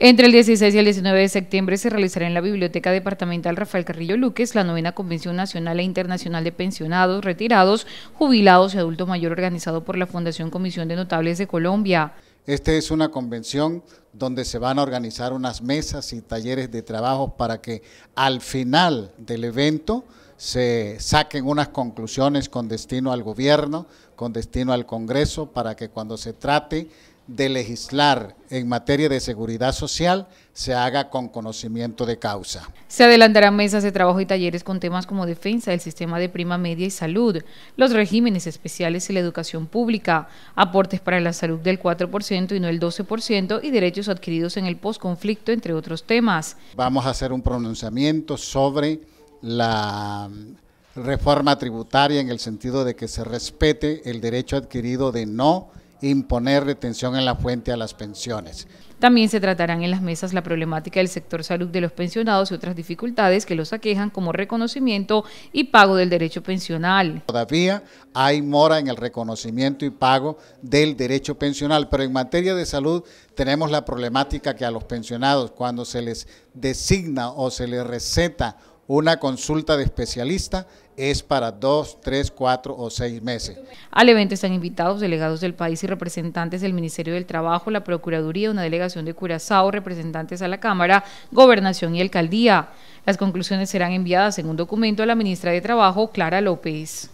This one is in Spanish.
Entre el 16 y el 19 de septiembre se realizará en la Biblioteca Departamental Rafael Carrillo Luques la novena Convención Nacional e Internacional de Pensionados, Retirados, Jubilados y Adultos Mayor organizado por la Fundación Comisión de Notables de Colombia. Esta es una convención donde se van a organizar unas mesas y talleres de trabajo para que al final del evento se saquen unas conclusiones con destino al gobierno, con destino al Congreso, para que cuando se trate de legislar en materia de seguridad social se haga con conocimiento de causa. Se adelantarán mesas de trabajo y talleres con temas como defensa del sistema de prima media y salud, los regímenes especiales y la educación pública, aportes para la salud del 4% y no el 12% y derechos adquiridos en el posconflicto, entre otros temas. Vamos a hacer un pronunciamiento sobre la mm, reforma tributaria en el sentido de que se respete el derecho adquirido de no imponer retención en la fuente a las pensiones. También se tratarán en las mesas la problemática del sector salud de los pensionados y otras dificultades que los aquejan como reconocimiento y pago del derecho pensional. Todavía hay mora en el reconocimiento y pago del derecho pensional, pero en materia de salud tenemos la problemática que a los pensionados cuando se les designa o se les receta una consulta de especialista es para dos, tres, cuatro o seis meses. Al evento están invitados delegados del país y representantes del Ministerio del Trabajo, la Procuraduría, una delegación de Curazao, representantes a la Cámara, Gobernación y Alcaldía. Las conclusiones serán enviadas en un documento a la ministra de Trabajo, Clara López.